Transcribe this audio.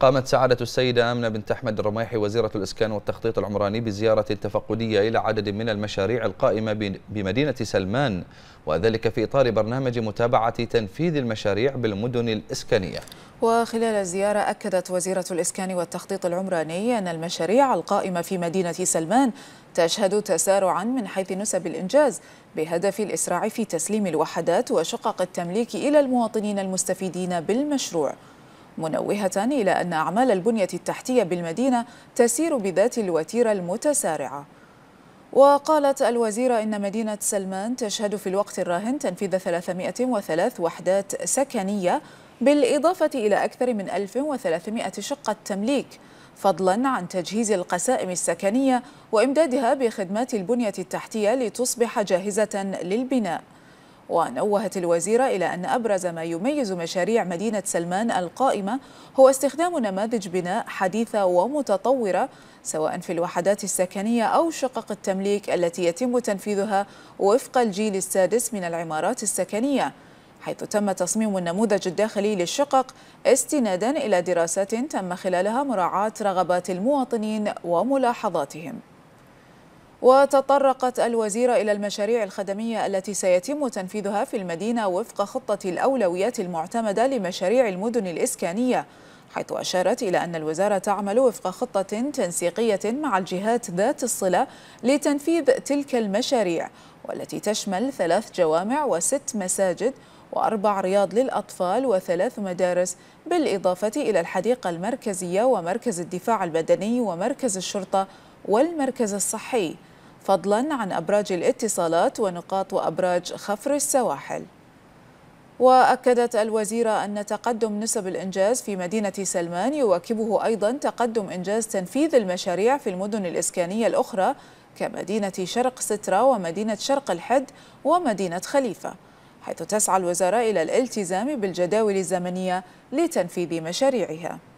قامت سعادة السيدة آمنة بنت أحمد الرميحي وزيرة الإسكان والتخطيط العمراني بزيارة تفقدية إلى عدد من المشاريع القائمة بمدينة سلمان وذلك في إطار برنامج متابعة تنفيذ المشاريع بالمدن الإسكانية وخلال الزيارة أكدت وزيرة الإسكان والتخطيط العمراني أن المشاريع القائمة في مدينة سلمان تشهد تسارعا من حيث نسب الإنجاز بهدف الإسراع في تسليم الوحدات وشقق التمليك إلى المواطنين المستفيدين بالمشروع منوهة إلى أن أعمال البنية التحتية بالمدينة تسير بذات الوتيرة المتسارعة وقالت الوزيرة إن مدينة سلمان تشهد في الوقت الراهن تنفيذ 303 وحدات سكنية بالإضافة إلى أكثر من 1300 شقة تمليك فضلا عن تجهيز القسائم السكنية وإمدادها بخدمات البنية التحتية لتصبح جاهزة للبناء ونوهت الوزيرة إلى أن أبرز ما يميز مشاريع مدينة سلمان القائمة هو استخدام نماذج بناء حديثة ومتطورة سواء في الوحدات السكنية أو شقق التمليك التي يتم تنفيذها وفق الجيل السادس من العمارات السكنية حيث تم تصميم النموذج الداخلي للشقق استنادا إلى دراسات تم خلالها مراعاة رغبات المواطنين وملاحظاتهم وتطرقت الوزيرة إلى المشاريع الخدمية التي سيتم تنفيذها في المدينة وفق خطة الأولويات المعتمدة لمشاريع المدن الإسكانية حيث أشارت إلى أن الوزارة تعمل وفق خطة تنسيقية مع الجهات ذات الصلة لتنفيذ تلك المشاريع والتي تشمل ثلاث جوامع وست مساجد وأربع رياض للأطفال وثلاث مدارس بالإضافة إلى الحديقة المركزية ومركز الدفاع البدني ومركز الشرطة والمركز الصحي فضلا عن أبراج الاتصالات ونقاط وأبراج خفر السواحل وأكدت الوزيرة أن تقدم نسب الإنجاز في مدينة سلمان يواكبه أيضا تقدم إنجاز تنفيذ المشاريع في المدن الإسكانية الأخرى كمدينة شرق سترة ومدينة شرق الحد ومدينة خليفة حيث تسعى الوزارة إلى الالتزام بالجداول الزمنية لتنفيذ مشاريعها